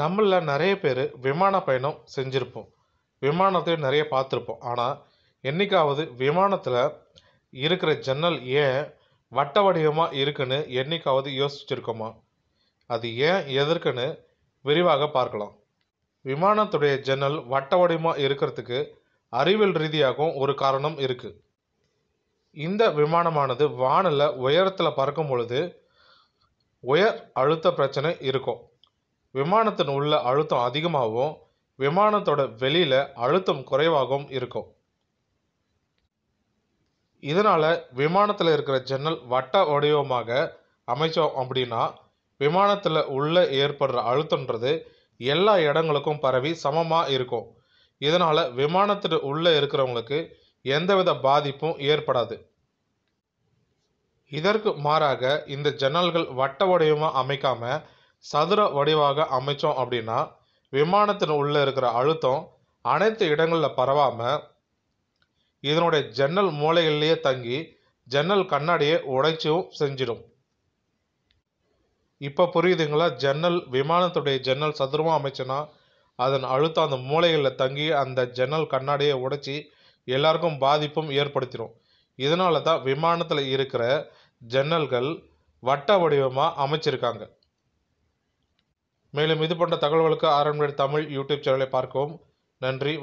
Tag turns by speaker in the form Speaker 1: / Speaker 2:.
Speaker 1: நம்மளில் நிறைய பேர் விமான பயணம் செஞ்சுருப்போம் விமானத்தையும் நிறைய பார்த்துருப்போம் ஆனால் என்றைக்காவது விமானத்தில் இருக்கிற ஜன்னல் ஏன் வட்ட வடிவமாக இருக்குன்னு என்றைக்காவது யோசிச்சிருக்கோமா அது ஏன் எதற்குன்னு விரிவாக பார்க்கலாம் விமானத்துடைய ஜன்னல் வட்ட வடிவமாக இருக்கிறதுக்கு அறிவியல் ரீதியாகவும் ஒரு காரணம் இருக்குது இந்த விமானமானது வானில் உயரத்தில் பறக்கும் பொழுது உயர் அழுத்த பிரச்சனை இருக்கும் விமானத்தின் உள்ள அழுத்தம் அதிகமாகவும் விமானத்தோட வெளியில் அழுத்தம் குறைவாகவும் இருக்கும் இதனால் விமானத்தில் இருக்கிற ஜன்னல் வட்ட வடிவமாக அமைச்சோம் அப்படின்னா விமானத்தில் உள்ளே ஏற்படுற அழுத்தன்றது எல்லா இடங்களுக்கும் பரவி சமமாக இருக்கும் இதனால் விமானத்தில் உள்ளே இருக்கிறவங்களுக்கு எந்தவித பாதிப்பும் ஏற்படாது இதற்கு மாறாக இந்த ஜன்னல்கள் வட்ட வடிவமாக அமைக்காமல் சதுர வடிவாக அமைச்சோம் அப்படின்னா விமானத்தின் உள்ளே இருக்கிற அழுத்தம் அனைத்து இடங்களில் பரவாமல் இதனுடைய ஜன்னல் மூலைகள்லேயே தங்கி ஜன்னல் கண்ணாடியை உடைச்சும் செஞ்சிடும் இப்போ புரியுதுங்களா ஜன்னல் விமானத்துடைய ஜன்னல் சதுரமாக அமைச்சோன்னா அதன் அழுத்தம் அந்த மூலைகளில் தங்கி அந்த ஜன்னல் கண்ணாடியை உடைச்சி எல்லாருக்கும் பாதிப்பும் ஏற்படுத்திடும் இதனால தான் விமானத்தில் இருக்கிற ஜன்னல்கள் வட்ட வடிவமாக அமைச்சிருக்காங்க மேலும் இது போன்ற தகவல்களுக்கு ஆர்என்மேட் தமிழ் யூடியூப் சேனலை பார்க்கவும் நன்றி